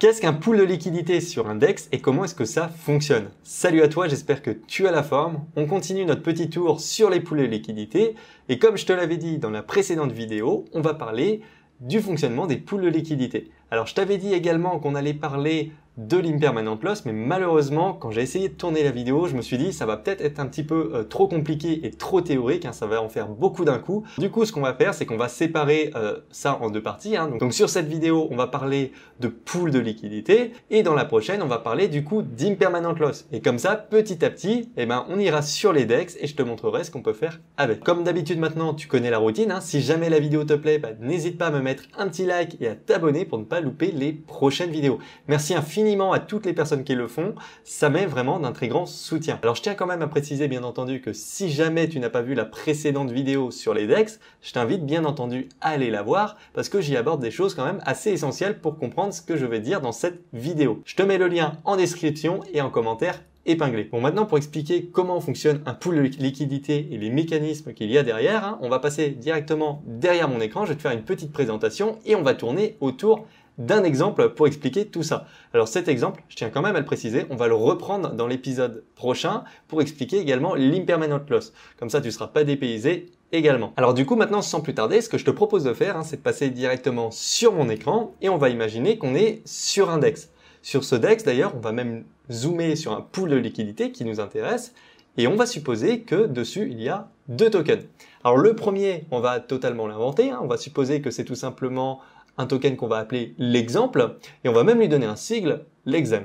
Qu'est-ce qu'un pool de liquidité sur un et comment est-ce que ça fonctionne Salut à toi, j'espère que tu as la forme. On continue notre petit tour sur les poules de liquidité et comme je te l'avais dit dans la précédente vidéo, on va parler du fonctionnement des poules de liquidité. Alors je t'avais dit également qu'on allait parler de l'impermanent loss, mais malheureusement, quand j'ai essayé de tourner la vidéo, je me suis dit ça va peut-être être un petit peu euh, trop compliqué et trop théorique, hein, ça va en faire beaucoup d'un coup. Du coup, ce qu'on va faire, c'est qu'on va séparer euh, ça en deux parties. Hein. Donc, sur cette vidéo, on va parler de pool de liquidité, et dans la prochaine, on va parler du coup d'impermanent loss. Et comme ça, petit à petit, eh ben, on ira sur les DEX et je te montrerai ce qu'on peut faire avec. Comme d'habitude maintenant, tu connais la routine. Hein. Si jamais la vidéo te plaît, bah, n'hésite pas à me mettre un petit like et à t'abonner pour ne pas louper les prochaines vidéos. Merci infiniment à toutes les personnes qui le font. Ça met vraiment d'un très grand soutien. Alors je tiens quand même à préciser bien entendu que si jamais tu n'as pas vu la précédente vidéo sur les DEX, je t'invite bien entendu à aller la voir parce que j'y aborde des choses quand même assez essentielles pour comprendre ce que je vais dire dans cette vidéo. Je te mets le lien en description et en commentaire épinglé. Bon, maintenant, pour expliquer comment fonctionne un pool de liquidité et les mécanismes qu'il y a derrière, hein, on va passer directement derrière mon écran, je vais te faire une petite présentation et on va tourner autour d'un exemple pour expliquer tout ça. Alors cet exemple, je tiens quand même à le préciser, on va le reprendre dans l'épisode prochain pour expliquer également l'impermanent loss. Comme ça, tu ne seras pas dépaysé également. Alors du coup, maintenant, sans plus tarder, ce que je te propose de faire, hein, c'est de passer directement sur mon écran et on va imaginer qu'on est sur un DEX. Sur ce DEX, d'ailleurs, on va même zoomer sur un pool de liquidité qui nous intéresse et on va supposer que dessus, il y a deux tokens. Alors le premier, on va totalement l'inventer, hein. on va supposer que c'est tout simplement un token qu'on va appeler l'exemple, et on va même lui donner un sigle, l'exem.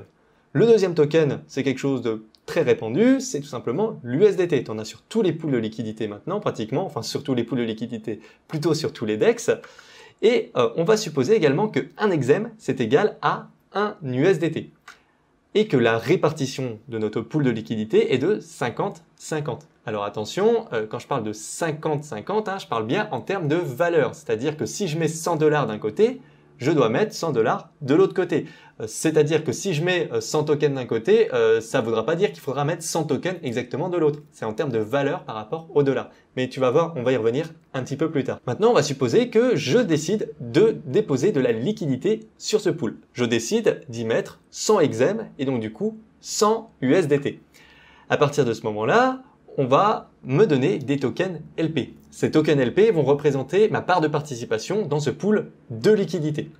Le deuxième token, c'est quelque chose de très répandu, c'est tout simplement l'USDT. On en sur tous les pools de liquidité maintenant, pratiquement, enfin sur tous les pools de liquidité, plutôt sur tous les DEX. Et euh, on va supposer également qu'un un exem, c'est égal à un USDT. Et que la répartition de notre pool de liquidité est de 50-50. Alors attention, euh, quand je parle de 50-50, hein, je parle bien en termes de valeur. C'est-à-dire que si je mets 100 dollars d'un côté, je dois mettre 100 dollars de l'autre côté. Euh, c'est-à-dire que si je mets 100 euh, tokens d'un côté, ça ne voudra pas dire qu'il faudra mettre 100 tokens exactement de l'autre. C'est en termes de valeur par rapport au dollar. Mais tu vas voir, on va y revenir un petit peu plus tard. Maintenant, on va supposer que je décide de déposer de la liquidité sur ce pool. Je décide d'y mettre 100 exem et donc du coup 100 USDT. À partir de ce moment-là, on va me donner des tokens LP. Ces tokens LP vont représenter ma part de participation dans ce pool de liquidité.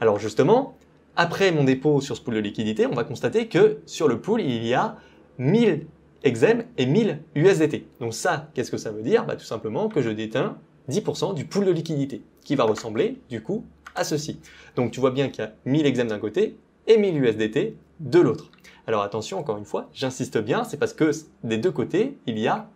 Alors justement, après mon dépôt sur ce pool de liquidité, on va constater que sur le pool, il y a 1000 EXEM et 1000 USDT. Donc ça, qu'est-ce que ça veut dire bah, Tout simplement que je déteins 10% du pool de liquidité, qui va ressembler du coup à ceci. Donc tu vois bien qu'il y a 1000 EXEM d'un côté et 1000 USDT de l'autre. Alors attention, encore une fois, j'insiste bien, c'est parce que des deux côtés, il y a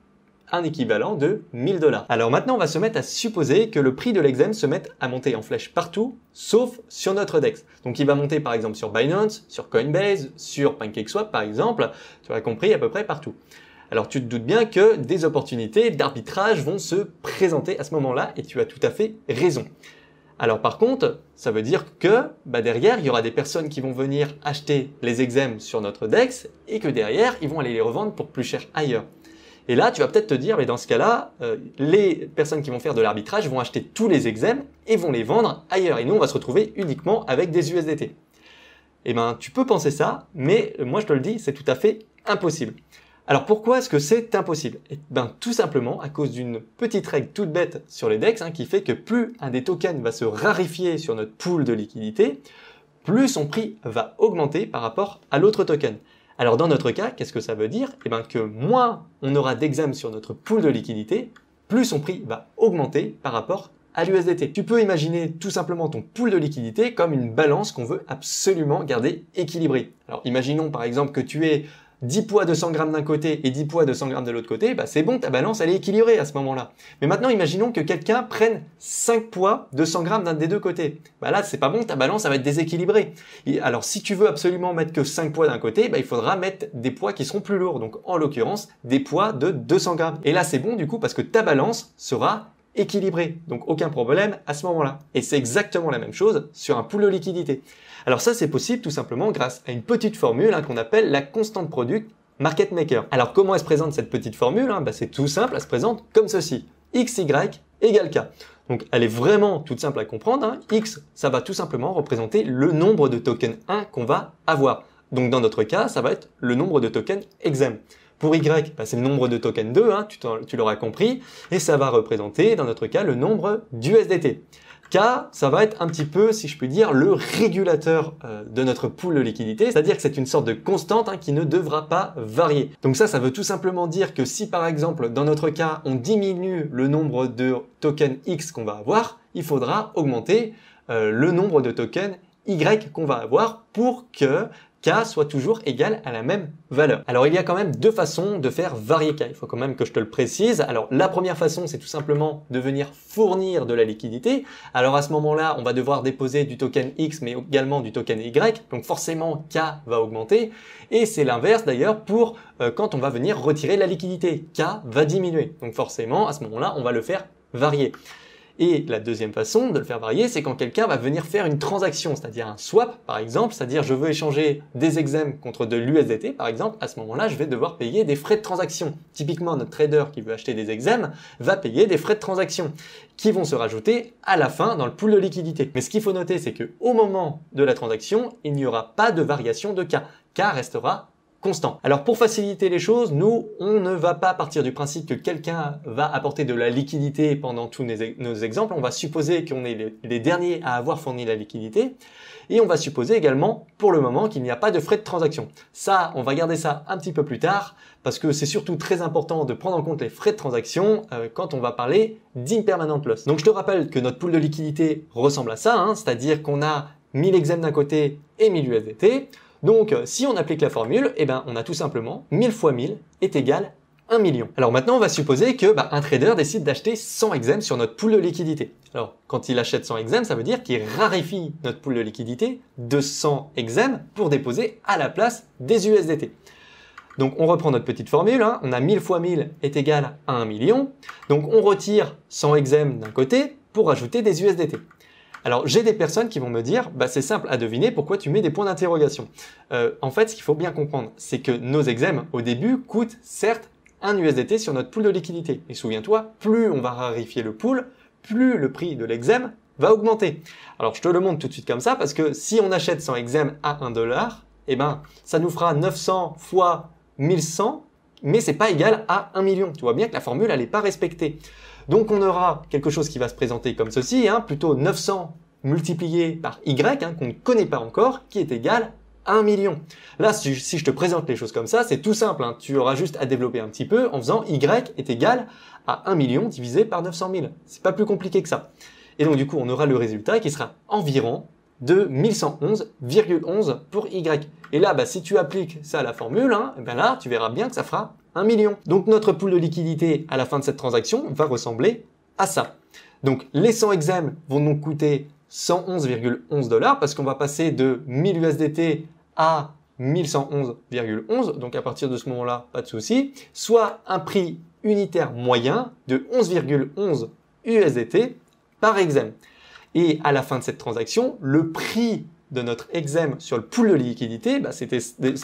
un équivalent de 1000 dollars. Alors maintenant, on va se mettre à supposer que le prix de l'exem se mette à monter en flèche partout, sauf sur notre DEX. Donc il va monter par exemple sur Binance, sur Coinbase, sur PancakeSwap par exemple, tu as compris à peu près partout. Alors tu te doutes bien que des opportunités d'arbitrage vont se présenter à ce moment-là et tu as tout à fait raison. Alors par contre, ça veut dire que bah, derrière, il y aura des personnes qui vont venir acheter les exèmes sur notre DEX et que derrière, ils vont aller les revendre pour plus cher ailleurs. Et là, tu vas peut-être te dire, mais dans ce cas-là, euh, les personnes qui vont faire de l'arbitrage vont acheter tous les exèmes et vont les vendre ailleurs. Et nous, on va se retrouver uniquement avec des USDT. Eh ben, tu peux penser ça, mais euh, moi, je te le dis, c'est tout à fait impossible. Alors pourquoi est-ce que c'est impossible Et eh ben, Tout simplement à cause d'une petite règle toute bête sur les DEX hein, qui fait que plus un des tokens va se rarifier sur notre pool de liquidité, plus son prix va augmenter par rapport à l'autre token. Alors dans notre cas, qu'est-ce que ça veut dire Et eh bien que moins on aura d'exams sur notre pool de liquidité, plus son prix va augmenter par rapport à l'USDT. Tu peux imaginer tout simplement ton pool de liquidité comme une balance qu'on veut absolument garder équilibrée. Alors imaginons par exemple que tu es 10 poids de 100 grammes d'un côté et 10 poids de 100 grammes de l'autre côté, bah, c'est bon, ta balance elle est équilibrée à ce moment-là. Mais maintenant, imaginons que quelqu'un prenne 5 poids de 100 grammes d'un des deux côtés. Bah là, c'est pas bon, ta balance ça va être déséquilibrée. alors, si tu veux absolument mettre que 5 poids d'un côté, bah, il faudra mettre des poids qui seront plus lourds. Donc, en l'occurrence, des poids de 200 grammes. Et là, c'est bon du coup parce que ta balance sera équilibré. Donc aucun problème à ce moment-là. Et c'est exactement la même chose sur un pool de liquidité. Alors ça, c'est possible tout simplement grâce à une petite formule hein, qu'on appelle la constante product market maker. Alors comment elle se présente cette petite formule hein? bah, C'est tout simple, elle se présente comme ceci. XY égale K. Donc elle est vraiment toute simple à comprendre. Hein. X, ça va tout simplement représenter le nombre de tokens 1 qu'on va avoir. Donc dans notre cas, ça va être le nombre de tokens exempt. Pour Y, bah, c'est le nombre de tokens 2, hein, tu, l'auras compris, et ça va représenter, dans notre cas, le nombre d'USDT. K, ça va être un petit peu, si je puis dire, le régulateur euh, de notre pool de liquidité, c'est-à-dire que c'est une sorte de constante hein, qui ne devra pas varier. Donc ça, ça veut tout simplement dire que si par exemple, dans notre cas, on diminue le nombre de tokens X qu'on va avoir, il faudra augmenter euh, le nombre de tokens Y qu'on va avoir pour que k soit toujours égal à la même valeur. Alors il y a quand même deux façons de faire varier k, il faut quand même que je te le précise. Alors la première façon c'est tout simplement de venir fournir de la liquidité. Alors à ce moment-là on va devoir déposer du token x mais également du token y, donc forcément k va augmenter et c'est l'inverse d'ailleurs pour euh, quand on va venir retirer la liquidité, k va diminuer. Donc forcément à ce moment-là on va le faire varier. Et la deuxième façon de le faire varier, c'est quand quelqu'un va venir faire une transaction, c'est-à-dire un swap par exemple, c'est-à-dire je veux échanger des exems contre de l'USDT par exemple, à ce moment-là, je vais devoir payer des frais de transaction. Typiquement, notre trader qui veut acheter des exems va payer des frais de transaction qui vont se rajouter à la fin dans le pool de liquidité. Mais ce qu'il faut noter, c'est qu'au moment de la transaction, il n'y aura pas de variation de cas. K restera alors pour faciliter les choses, nous, on ne va pas partir du principe que quelqu'un va apporter de la liquidité pendant tous nos exemples. On va supposer qu'on est les derniers à avoir fourni la liquidité. Et on va supposer également, pour le moment, qu'il n'y a pas de frais de transaction. Ça, on va garder ça un petit peu plus tard, parce que c'est surtout très important de prendre en compte les frais de transaction euh, quand on va parler d'impermanent loss. Donc je te rappelle que notre pool de liquidité ressemble à ça, hein, c'est-à-dire qu'on a 1000 exèmes d'un côté et 1000 USDT. Donc si on applique la formule, eh ben, on a tout simplement 1000 fois 1000 est égal à 1 million. Alors maintenant, on va supposer que bah, un trader décide d'acheter 100 exems sur notre pool de liquidité. Alors, quand il achète 100 exems, ça veut dire qu'il raréfie notre pool de liquidité de 100 exems pour déposer à la place des USDT. Donc on reprend notre petite formule, hein. on a 1000 fois 1000 est égal à 1 million. Donc on retire 100 exems d'un côté pour ajouter des USDT. Alors j'ai des personnes qui vont me dire, bah, c'est simple à deviner, pourquoi tu mets des points d'interrogation euh, En fait, ce qu'il faut bien comprendre, c'est que nos exèmes, au début, coûtent certes un USDT sur notre pool de liquidité. Et souviens-toi, plus on va rarifier le pool, plus le prix de l'exem va augmenter. Alors je te le montre tout de suite comme ça, parce que si on achète 100 exèmes à 1 dollar, eh ben, ça nous fera 900 fois 1100 mais c'est pas égal à 1 million. Tu vois bien que la formule, elle n'est pas respectée. Donc on aura quelque chose qui va se présenter comme ceci, hein. plutôt 900 multiplié par y, hein, qu'on ne connaît pas encore, qui est égal à 1 million. Là, si je, te présente les choses comme ça, c'est tout simple. Hein. tu auras juste à développer un petit peu en faisant y est égal à 1 million divisé par 900 000. C'est pas plus compliqué que ça. Et donc du coup, on aura le résultat qui sera environ de 1111,11 pour Y. Et là, bah, si tu appliques ça à la formule, hein, eh ben là, tu verras bien que ça fera 1 million. Donc notre pool de liquidité à la fin de cette transaction va ressembler à ça. Donc les 100 exams vont nous coûter 111,11 dollars parce qu'on va passer de 1000 USDT à 1111,11. Donc à partir de ce moment-là, pas de souci. Soit un prix unitaire moyen de 11,11 USDT par exemple. Et à la fin de cette transaction, le prix de notre EXEM sur le pool de liquidité, bah, c'est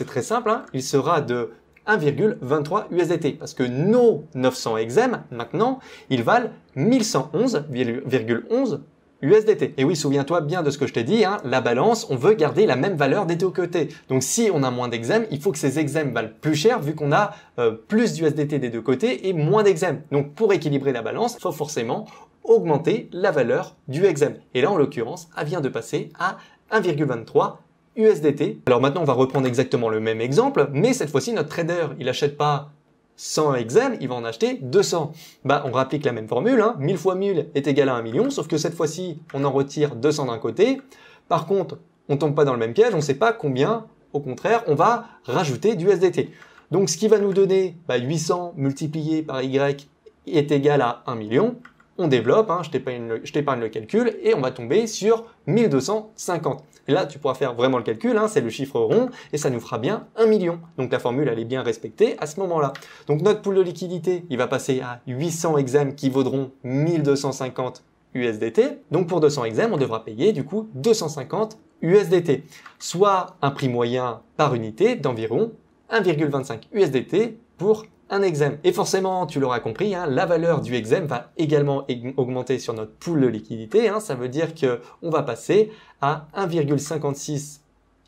très simple, hein. il sera de 1,23 USDT parce que nos 900 EXEM, maintenant, ils valent 1111,11 USDT. Et oui, souviens-toi bien de ce que je t'ai dit, hein. la balance, on veut garder la même valeur des deux côtés. Donc si on a moins d'EXEM, il faut que ces EXEM valent plus cher vu qu'on a euh, plus d'USDT des deux côtés et moins d'EXEM. Donc pour équilibrer la balance, il faut forcément augmenter la valeur du exam. Et là, en l'occurrence, elle vient de passer à 1,23 USDT. Alors maintenant, on va reprendre exactement le même exemple, mais cette fois-ci, notre trader, il n'achète pas 100 exams, il va en acheter 200. Bah, on réapplique la même formule, 1000 hein. fois 1000 est égal à 1 million, sauf que cette fois-ci, on en retire 200 d'un côté. Par contre, on ne tombe pas dans le même piège, on ne sait pas combien, au contraire, on va rajouter du USDT. Donc, ce qui va nous donner 800 bah, multiplié par Y est égal à 1 million on développe, hein, je t'épargne le calcul, et on va tomber sur 1250. là, tu pourras faire vraiment le calcul, hein, c'est le chiffre rond, et ça nous fera bien 1 million. Donc la formule, elle est bien respectée à ce moment-là. Donc notre pool de liquidité, il va passer à 800 exams qui vaudront 1250 USDT. Donc pour 200 exams, on devra payer du coup 250 USDT, soit un prix moyen par unité d'environ 1,25 USDT pour un Et forcément, tu l'auras compris, hein, la valeur du EXEM va également augmenter sur notre pool de liquidité. Hein. ça veut dire que on va passer à 1,56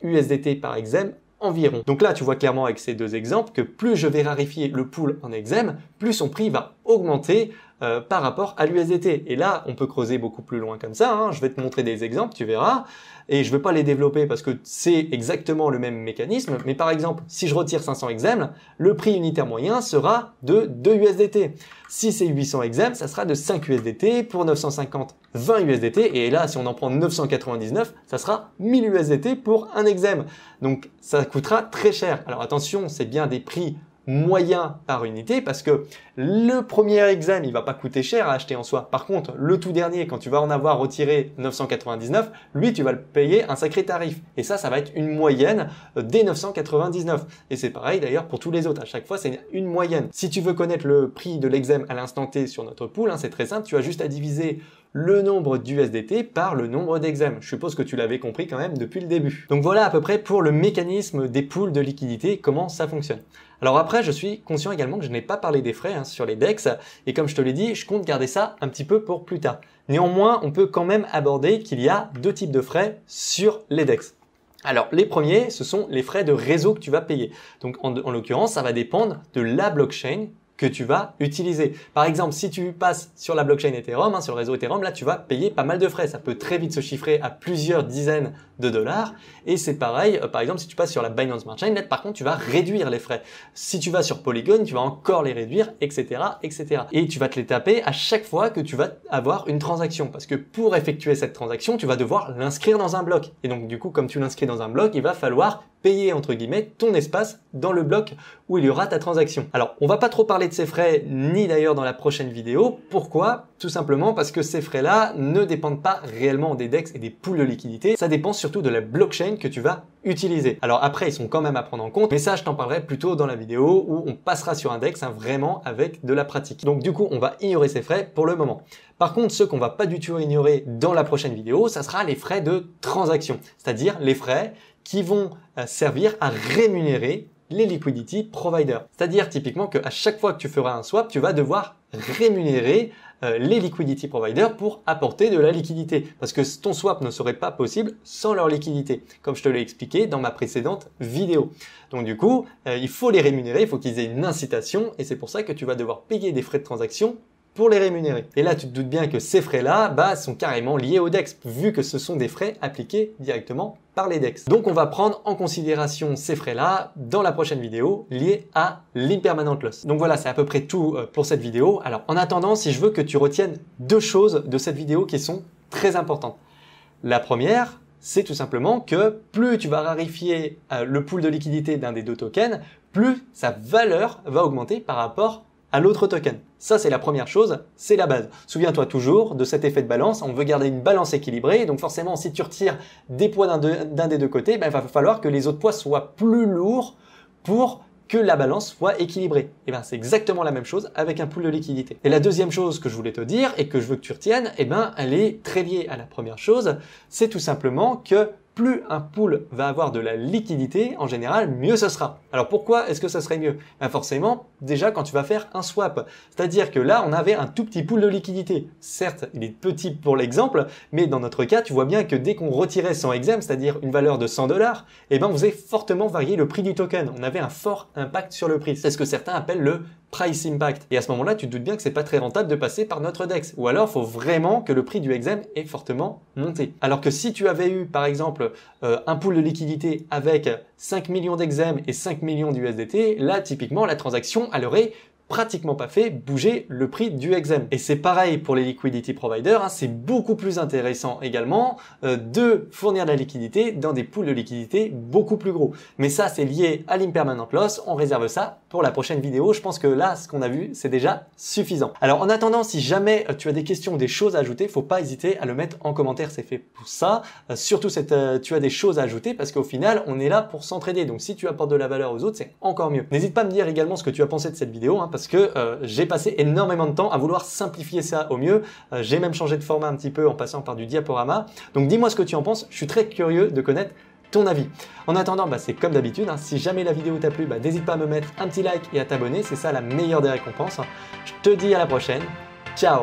USDT par EXEM environ. Donc là, tu vois clairement avec ces deux exemples que plus je vais rarifier le pool en EXEM, plus son prix va augmenter euh, par rapport à l'USDT. Et là, on peut creuser beaucoup plus loin comme ça. Hein. Je vais te montrer des exemples, tu verras. Et je ne vais pas les développer parce que c'est exactement le même mécanisme. Mais par exemple, si je retire 500 exemples, le prix unitaire moyen sera de 2 USDT. Si c'est 800 exemples, ça sera de 5 USDT. Pour 950, 20 USDT. Et là, si on en prend 999, ça sera 1000 USDT pour un exem. Donc, ça coûtera très cher. Alors attention, c'est bien des prix moyen par unité parce que le premier examen, il va pas coûter cher à acheter en soi. Par contre, le tout dernier, quand tu vas en avoir retiré 999, lui, tu vas le payer un sacré tarif. Et ça, ça va être une moyenne euh, des 999. Et c'est pareil d'ailleurs pour tous les autres. À chaque fois, c'est une moyenne. Si tu veux connaître le prix de l'examen à l'instant T sur notre pool, hein, c'est très simple. Tu as juste à diviser le nombre d'USDT par le nombre d'examens. Je suppose que tu l'avais compris quand même depuis le début. Donc voilà à peu près pour le mécanisme des poules de liquidité, comment ça fonctionne. Alors après, je suis conscient également que je n'ai pas parlé des frais hein, sur les DEX, et comme je te l'ai dit, je compte garder ça un petit peu pour plus tard. Néanmoins, on peut quand même aborder qu'il y a deux types de frais sur les DEX. Alors les premiers, ce sont les frais de réseau que tu vas payer. Donc en l'occurrence, ça va dépendre de la blockchain que tu vas utiliser. Par exemple, si tu passes sur la blockchain Ethereum, hein, sur le réseau Ethereum, là tu vas payer pas mal de frais. Ça peut très vite se chiffrer à plusieurs dizaines de dollars. Et c'est pareil, euh, par exemple, si tu passes sur la Binance Smart Chain, là par contre tu vas réduire les frais. Si tu vas sur Polygon, tu vas encore les réduire, etc., etc. Et tu vas te les taper à chaque fois que tu vas avoir une transaction. Parce que pour effectuer cette transaction, tu vas devoir l'inscrire dans un bloc. Et donc du coup, comme tu l'inscris dans un bloc, il va falloir payer entre guillemets ton espace dans le bloc où il y aura ta transaction. Alors, on va pas trop parler de ces frais ni d'ailleurs dans la prochaine vidéo. Pourquoi Tout simplement parce que ces frais-là ne dépendent pas réellement des DEX et des poules de liquidité. Ça dépend surtout de la blockchain que tu vas utiliser. Alors après, ils sont quand même à prendre en compte, mais ça, je t'en parlerai plutôt dans la vidéo où on passera sur un DEX hein, vraiment avec de la pratique. Donc du coup, on va ignorer ces frais pour le moment. Par contre, ce qu'on va pas du tout ignorer dans la prochaine vidéo, ça sera les frais de transaction, c'est-à-dire les frais qui vont euh, servir à rémunérer les liquidity providers. C'est-à-dire typiquement qu'à chaque fois que tu feras un swap, tu vas devoir rémunérer euh, les liquidity providers pour apporter de la liquidité. Parce que ton swap ne serait pas possible sans leur liquidité, comme je te l'ai expliqué dans ma précédente vidéo. Donc du coup, euh, il faut les rémunérer, il faut qu'ils aient une incitation, et c'est pour ça que tu vas devoir payer des frais de transaction pour les rémunérer. Et là, tu te doutes bien que ces frais-là bah, sont carrément liés au DEX, vu que ce sont des frais appliqués directement par les DEX. Donc on va prendre en considération ces frais-là dans la prochaine vidéo liée à l'impermanent loss. Donc voilà, c'est à peu près tout euh, pour cette vidéo. Alors en attendant, si je veux que tu retiennes deux choses de cette vidéo qui sont très importantes. La première, c'est tout simplement que plus tu vas rarifier euh, le pool de liquidité d'un des deux tokens, plus sa valeur va augmenter par rapport l'autre token. Ça, c'est la première chose, c'est la base. Souviens-toi toujours de cet effet de balance. On veut garder une balance équilibrée. Donc forcément, si tu retires des poids d'un des deux côtés, ben, il va falloir que les autres poids soient plus lourds pour que la balance soit équilibrée. Et eh ben c'est exactement la même chose avec un pool de liquidité. Et la deuxième chose que je voulais te dire et que je veux que tu retiennes, et eh ben elle est très liée à la première chose, c'est tout simplement que plus un pool va avoir de la liquidité, en général, mieux ce sera. Alors pourquoi est-ce que ça serait mieux ben Forcément, déjà quand tu vas faire un swap. C'est-à-dire que là, on avait un tout petit pool de liquidité. Certes, il est petit pour l'exemple, mais dans notre cas, tu vois bien que dès qu'on retirait 100 exam, c'est-à-dire une valeur de 100 dollars, eh ben on faisait fortement varié le prix du token. On avait un fort impact sur le prix. C'est ce que certains appellent le price impact. Et à ce moment-là, tu te doutes bien que c'est pas très rentable de passer par notre DEX. Ou alors, faut vraiment que le prix du Exem ait fortement monté. Alors que si tu avais eu, par exemple, euh, un pool de liquidité avec 5 millions d'Exem et 5 millions d'USDT, là, typiquement, la transaction, elle aurait pratiquement pas fait bouger le prix du exam Et c'est pareil pour les liquidity providers, hein, c'est beaucoup plus intéressant également euh, de fournir de la liquidité dans des pools de liquidité beaucoup plus gros. Mais ça, c'est lié à l'impermanent loss, on réserve ça pour la prochaine vidéo. Je pense que là, ce qu'on a vu, c'est déjà suffisant. Alors en attendant, si jamais euh, tu as des questions ou des choses à ajouter, faut pas hésiter à le mettre en commentaire, c'est fait pour ça. Euh, surtout, cette, tu as des choses à ajouter parce qu'au final, on est là pour s'entraider. Donc si tu apportes de la valeur aux autres, c'est encore mieux. N'hésite pas à me dire également ce que tu as pensé de cette vidéo. Hein, parce que euh, j'ai passé énormément de temps à vouloir simplifier ça au mieux. Euh, j'ai même changé de format un petit peu en passant par du diaporama. Donc dis-moi ce que tu en penses, je suis très curieux de connaître ton avis. En attendant, bah, c'est comme d'habitude, hein. si jamais la vidéo t'a plu, bah, n'hésite pas à me mettre un petit like et à t'abonner, c'est ça la meilleure des récompenses. Hein. Je te dis à la prochaine, ciao